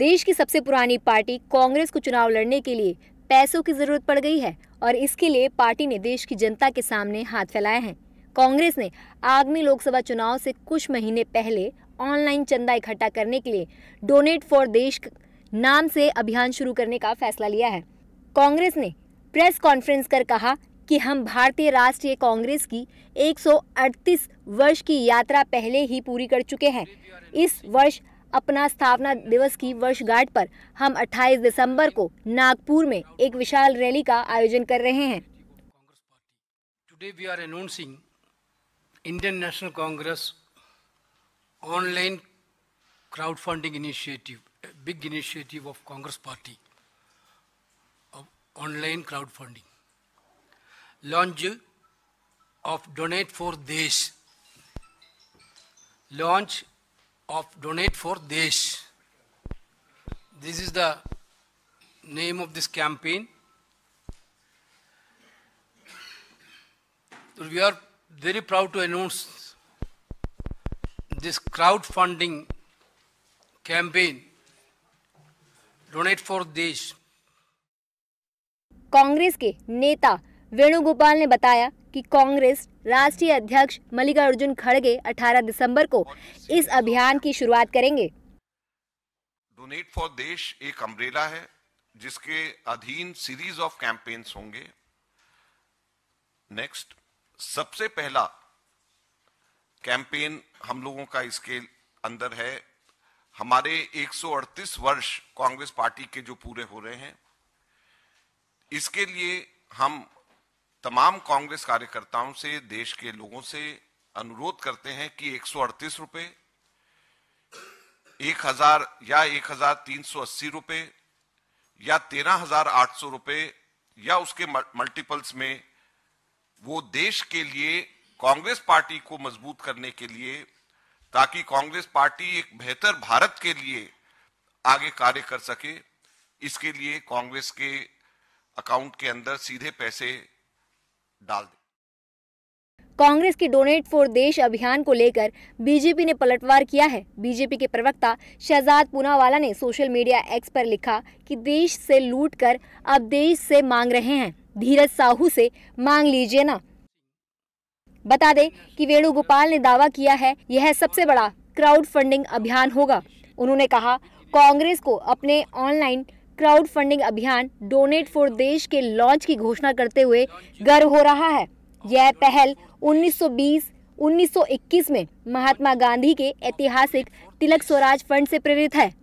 देश की सबसे पुरानी पार्टी कांग्रेस को चुनाव लड़ने के लिए पैसों की जरूरत पड़ गई है और इसके लिए पार्टी ने देश की जनता के सामने हाथ फैलाए हैं कांग्रेस ने आगामी लोकसभा चुनाव से कुछ महीने पहले ऑनलाइन चंदा इकट्ठा करने के लिए डोनेट फॉर देश नाम से अभियान शुरू करने का फैसला लिया है कांग्रेस ने प्रेस कॉन्फ्रेंस कर कहा कि हम भारतीय राष्ट्रीय कांग्रेस की 138 वर्ष की यात्रा पहले ही पूरी कर चुके हैं इस वर्ष अपना स्थापना दिवस की वर्षगांठ पर हम 28 दिसंबर को नागपुर में एक विशाल रैली का आयोजन कर रहे हैं today we are announcing Indian National Congress online crowd funding initiative big initiative of Congress party online crowd funding launch of donate for Desh launch of Donate for Desh. This is the name of this campaign. so We are very proud to announce this crowdfunding campaign, Donate for Desh. Congress के नेता वेणुगोपाल ने बताया कि कांग्रेस राष्ट्रीय अध्यक्ष मल्लिकार्जुन खड़गे 18 दिसंबर को इस अभियान की शुरुआत करेंगे डोनेट फॉर देश एक अम्ब्रेला है जिसके अधीन सीरीज ऑफ कैंपेन्स होंगे नेक्स्ट सबसे पहला कैंपेन हम लोगों का इसके अंदर है हमारे 138 वर्ष कांग्रेस पार्टी के जो पूरे हो रहे हैं इसके लिए हम तमाम कांग्रेस कार्यकर्ताओं से देश के लोगों से अनुरोध करते हैं कि एक रुपए एक हजार या एक हजार तीन सौ अस्सी रुपए या तेरह हजार आठ सौ रुपए या उसके मल्टीपल्स में वो देश के लिए कांग्रेस पार्टी को मजबूत करने के लिए ताकि कांग्रेस पार्टी एक बेहतर भारत के लिए आगे कार्य कर सके इसके लिए कांग्रेस के अकाउंट के अंदर सीधे पैसे डाल दें कांग्रेस की डोनेट फॉर देश अभियान को लेकर बीजेपी ने पलटवार किया है बीजेपी के प्रवक्ता शहजाद पूनावाला ने सोशल मीडिया एक्स पर लिखा कि देश से लूट कर अब देश से मांग रहे हैं धीरज साहू से मांग लीजिए ना बता दें कि वेणुगोपाल ने दावा किया है यह सबसे बड़ा क्राउड फंडिंग अभियान होगा उन्होंने कहा कांग्रेस को अपने ऑनलाइन क्राउड फंडिंग अभियान डोनेट फॉर देश के लॉन्च की घोषणा करते हुए गर्व हो रहा है यह पहल 1920 1921 में महात्मा गांधी के ऐतिहासिक तिलक स्वराज फंड से प्रेरित है